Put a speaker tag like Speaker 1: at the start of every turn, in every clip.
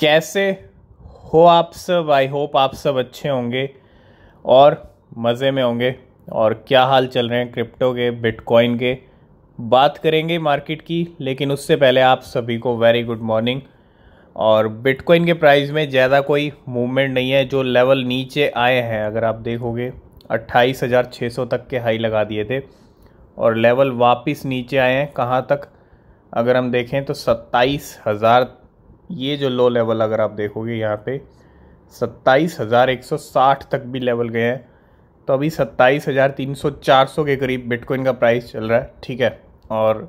Speaker 1: कैसे हो आप सब आई होप आप सब अच्छे होंगे और मज़े में होंगे और क्या हाल चल रहे हैं क्रिप्टो के बिटकॉइन के बात करेंगे मार्केट की लेकिन उससे पहले आप सभी को वेरी गुड मॉर्निंग और बिटकॉइन के प्राइस में ज़्यादा कोई मूवमेंट नहीं है जो लेवल नीचे आए हैं अगर आप देखोगे 28,600 तक के हाई लगा दिए थे और लेवल वापस नीचे आए हैं कहाँ तक अगर हम देखें तो सत्ताईस हज़ार ये जो लो लेवल अगर आप देखोगे यहाँ पे सत्ताईस हज़ार एक सौ साठ तक भी लेवल गए हैं तो अभी सत्ताईस हज़ार तीन सौ चार सौ के करीब बिटकॉइन का प्राइस चल रहा है ठीक है और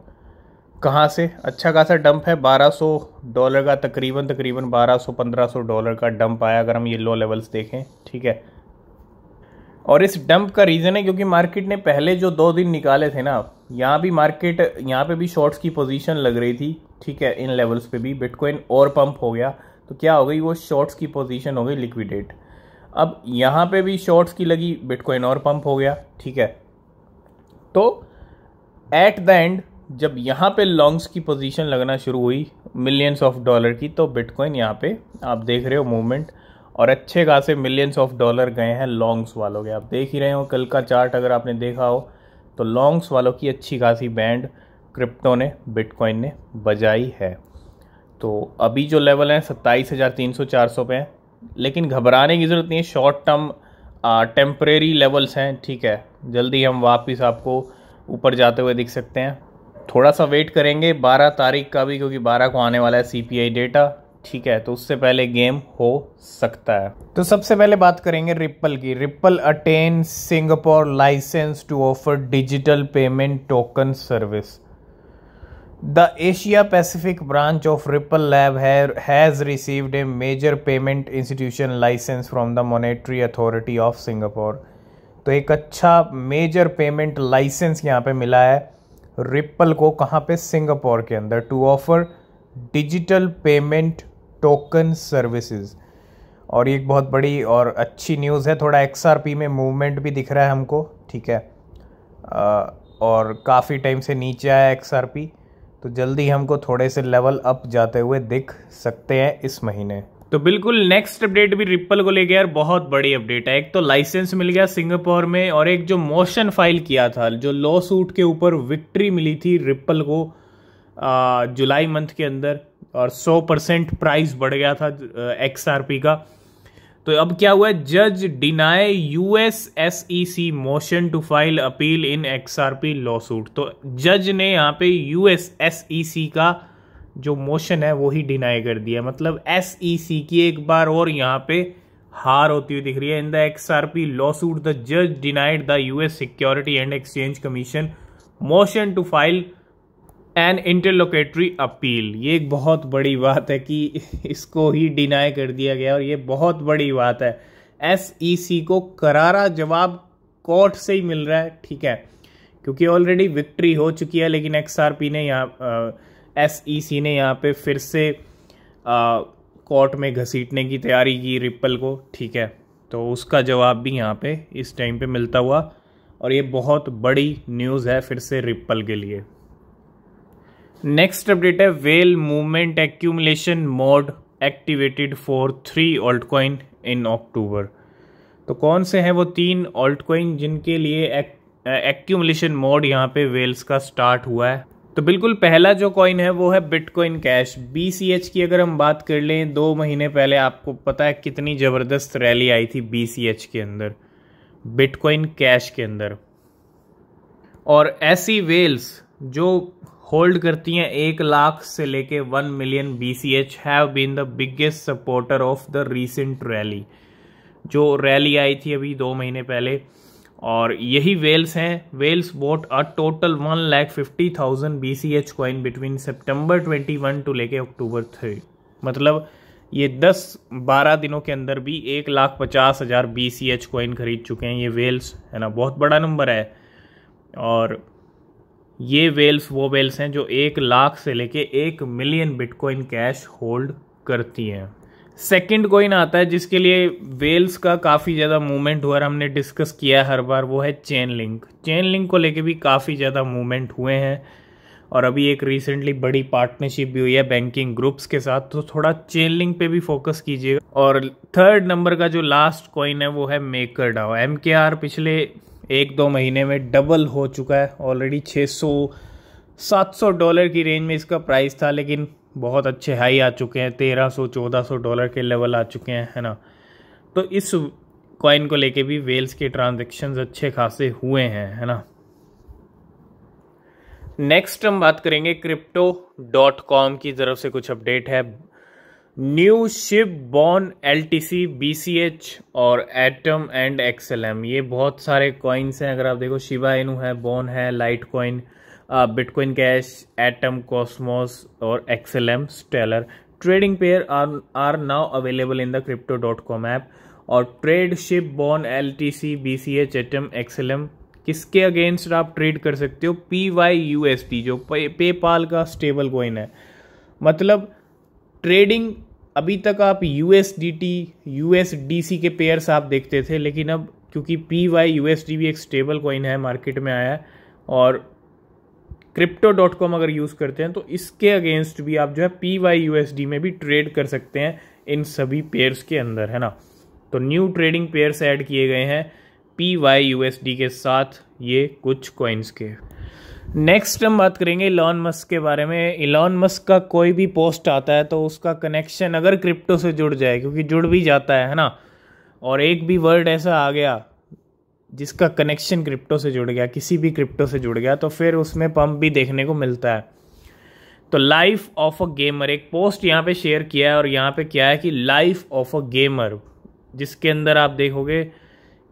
Speaker 1: कहाँ से अच्छा खासा डंप है 1200 डॉलर का तकरीबन तकरीबन 1200-1500 डॉलर का डंप आया अगर हम ये लो लेवल्स देखें ठीक है और इस डंप का रीज़न है क्योंकि मार्केट ने पहले जो दो दिन निकाले थे ना यहाँ भी मार्केट यहाँ पे भी शॉर्ट्स की पोजीशन लग रही थी ठीक है इन लेवल्स पे भी बिटकॉइन और पंप हो गया तो क्या हो गई वो शॉर्ट्स की पोजीशन हो गई लिक्विडेट अब यहाँ पे भी शॉर्ट्स की लगी बिटकॉइन और पंप हो गया ठीक है तो एट द एंड जब यहाँ पे लॉन्ग्स की पोजीशन लगना शुरू हुई मिलियंस ऑफ डॉलर की तो बिटकॉइन यहाँ पे आप देख रहे हो मूवमेंट और अच्छे खासे मिलियंस ऑफ डॉलर गए हैं लॉन्ग्स वालों के आप देख ही रहे हो कल का चार्ट अगर आपने देखा हो तो लॉन्ग्स वालों की अच्छी खासी बैंड क्रिप्टो ने बिटकॉइन ने बजाई है तो अभी जो लेवल हैं सत्ताईस हज़ार तीन सौ चार सौ पे हैं लेकिन घबराने की ज़रूरत नहीं है शॉर्ट टर्म टेम्परेरी लेवल्स हैं ठीक है जल्दी हम वापस आपको ऊपर जाते हुए दिख सकते हैं थोड़ा सा वेट करेंगे 12 तारीख का भी क्योंकि 12 को आने वाला है सी डेटा ठीक है तो उससे पहले गेम हो सकता है तो सबसे पहले बात करेंगे रिप्पल की Ripple attain Singapore licence to offer digital payment token service the Asia Pacific branch of Ripple lab has received a major payment institution licence from the monetary authority of Singapore तो एक अच्छा major payment licence यहाँ पे मिला है ripple को कहाँ पे सिंगापुर के अंदर to offer digital payment token services और ये एक बहुत बड़ी और अच्छी न्यूज़ है थोड़ा एक्स में मूवमेंट भी दिख रहा है हमको ठीक है आ, और काफ़ी टाइम से नीचे आया एक्स तो जल्दी हमको थोड़े से लेवल अप जाते हुए दिख सकते हैं इस महीने तो बिल्कुल नेक्स्ट अपडेट भी रिप्पल को ले गया और बहुत बड़ी अपडेट है एक तो लाइसेंस मिल गया सिंगापुर में और एक जो मोशन फाइल किया था जो लॉ सूट के ऊपर विक्ट्री मिली थी रिप्पल को जुलाई मंथ के अंदर और 100 परसेंट प्राइस बढ़ गया था एक्स आर पी का तो अब क्या हुआ जज deny U S S E C motion to file appeal in X R P lawsuit तो जज ने यहाँ पे U S S E C का जो मोशन है वो ही डिनाई कर दिया मतलब एस ई सी की एक बार और यहाँ पे हार होती हुई दिख रही है in the X R P lawsuit the जज denied the U S security and exchange commission motion to file an interlocutory appeal ये एक बहुत बड़ी बात है कि इसको ही डिनाई कर दिया गया और ये बहुत बड़ी बात है एस ई सी को करारा जवाब कोर्ट से ही मिल रहा है ठीक है क्योंकि ऑलरेडी विक्ट्री हो चुकी है लेकिन एक्स आर पी ने यहाँ एस ई सी ने यहाँ पे फिर से कोर्ट में घसीटने की तैयारी की रिप्पल को ठीक है तो उसका जवाब भी यहाँ पे इस टाइम पे मिलता हुआ और ये बहुत बड़ी न्यूज़ है फिर से रिप्पल के लिए नेक्स्ट अपडेट है whale movement accumulation mode activated for three alt in October तो कौन से हैं वो तीन ऑल्ट जिनके लिए एक्यूमुलेशन मोड यहाँ पे वेल्स का स्टार्ट हुआ है तो बिल्कुल पहला जो कॉइन है वो है Bitcoin cash B C H की अगर हम बात कर लें दो महीने पहले आपको पता है कितनी ज़बरदस्त रैली आई थी बी सी एच के अंदर बिटकॉइन कैश के अंदर और ऐसी वेल्स जो होल्ड करती हैं एक लाख से लेके one million B C H have been the biggest supporter of the recent rally जो रैली आई थी अभी दो महीने पहले और यही वेल्स हैं whales bought a total one lakh fifty thousand B C H coin between September twenty one two लेके अक्टूबर थ्री मतलब ये दस बारह दिनों के अंदर भी एक लाख पचास हज़ार बी सी एच कॉइन खरीद चुके हैं ये वेल्स है ना बहुत बड़ा नंबर है और ये वेल्स वो वेल्स हैं जो एक लाख से लेके एक मिलियन बिटकॉइन कैश होल्ड करती हैं सेकंड कॉइन आता है जिसके लिए वेल्स का काफ़ी ज़्यादा मूवमेंट हुआ हमने डिस्कस किया हर बार वो है चेन लिंक चेन लिंक को लेके भी काफ़ी ज़्यादा मूवमेंट हुए हैं और अभी एक रिसेंटली बड़ी पार्टनरशिप भी हुई है बैंकिंग ग्रुप्स के साथ तो थोड़ा चेन लिंक पे भी फोकस कीजिएगा और थर्ड नंबर का जो लास्ट कॉइन है वो है मेकर डाओ एम पिछले एक दो महीने में डबल हो चुका है ऑलरेडी 600 700 डॉलर की रेंज में इसका प्राइस था लेकिन बहुत अच्छे हाई आ चुके हैं 1300 1400 डॉलर के लेवल आ चुके हैं है ना तो इस कॉइन को लेके भी वेल्स के ट्रांजेक्शन अच्छे खासे हुए हैं है ना नेक्स्ट हम बात करेंगे क्रिप्टो डॉट कॉम की तरफ से कुछ अपडेट है new SHIB bone L T C B C H और एटम एंड एक्सएल एम ये बहुत सारे कॉइन्स हैं अगर आप देखो शिवा इनू है बॉर्न है Litecoin Bitcoin cash atom Cosmos और XL M Stellar trading pair are are now available in the crypto dot com app और trade SHIB bone L T C B C H atom XL M किसके against आप trade कर सकते हो P Y U S T जो पे PayPal का stable coin है मतलब ट्रेडिंग अभी तक आप U S D T U S D C के पेयर्स आप देखते थे लेकिन अब क्योंकि P Y U S D भी एक स्टेबल कॉइन है मार्केट में आया है और क्रिप्टो डॉट कॉम अगर यूज़ करते हैं तो इसके अगेंस्ट भी आप जो है P Y U S D में भी ट्रेड कर सकते हैं इन सभी पेयर्स के अंदर है ना तो न्यू ट्रेडिंग पेयर्स ऐड किए गए हैं P Y U S D के साथ ये कुछ कॉइन्स के नेक्स्ट हम बात करेंगे इलॉन मस्क के बारे में इलॉन मस्क का कोई भी पोस्ट आता है तो उसका कनेक्शन अगर क्रिप्टो से जुड़ जाए क्योंकि जुड़ भी जाता है है ना और एक भी वर्ड ऐसा आ गया जिसका कनेक्शन क्रिप्टो से जुड़ गया किसी भी क्रिप्टो से जुड़ गया तो फिर उसमें पंप भी देखने को मिलता है तो लाइफ ऑफ अ गेमर एक पोस्ट यहाँ पे शेयर किया है और यहाँ पे क्या है कि लाइफ ऑफ अ गेमर जिसके अंदर आप देखोगे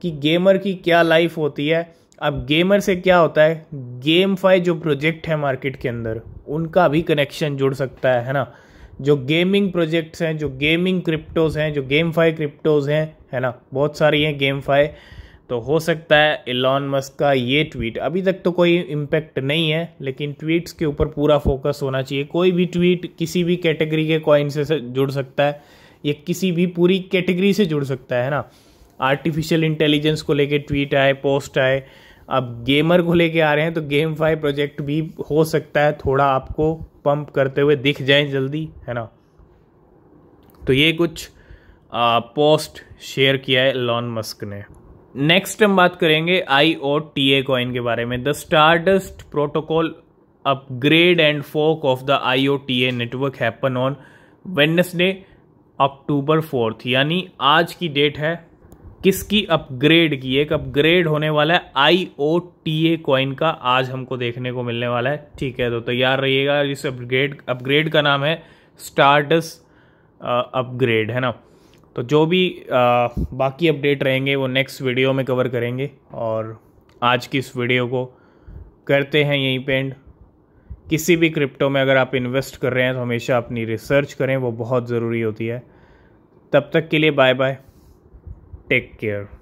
Speaker 1: कि गेमर की क्या लाइफ होती है अब गेमर से क्या होता है गेम फाई जो प्रोजेक्ट है मार्केट के अंदर उनका भी कनेक्शन जुड़ सकता है है ना जो गेमिंग प्रोजेक्ट्स हैं जो गेमिंग क्रिप्टोज़ हैं जो गेम फाई क्रिप्टोज़ हैं है ना बहुत सारी हैं गेम फाई तो हो सकता है एलॉन मस्क का ये ट्वीट अभी तक तो कोई इम्पैक्ट नहीं है लेकिन ट्वीट्स के ऊपर पूरा फोकस होना चाहिए कोई भी ट्वीट किसी भी कैटेगरी के कॉइन से जुड़ सकता है ये किसी भी पूरी कैटेगरी से जुड़ सकता है ना आर्टिफिशियल इंटेलिजेंस को लेके ट्वीट आए पोस्ट आए अब गेमर को लेके आ रहे हैं तो गेम फाई प्रोजेक्ट भी हो सकता है थोड़ा आपको पंप करते हुए दिख जाए जल्दी है ना तो ये कुछ आ, पोस्ट शेयर किया है लॉन मस्क ने नेक्स्ट हम बात करेंगे आई ओ टी ए कॉइन के बारे में the stardust protocol upgrade and fork of the I O T A network happen on Wednesday October fourth यानी आज की डेट है किसकी अपग्रेड की एक अपग्रेड होने वाला है आई ओ टी ए कॉइन का आज हमको देखने को मिलने वाला है ठीक है तो तैयार रहिएगा इस अपग्रेड अपग्रेड का नाम है स्टार्टस अपग्रेड है ना तो जो भी आ, बाकी अपडेट रहेंगे वो नेक्स्ट वीडियो में कवर करेंगे और आज की इस वीडियो को करते हैं यहीं पे एंड किसी भी क्रिप्टो में अगर आप इन्वेस्ट कर रहे हैं तो हमेशा अपनी रिसर्च करें वो बहुत ज़रूरी होती है तब तक के लिए बाय बाय Take care.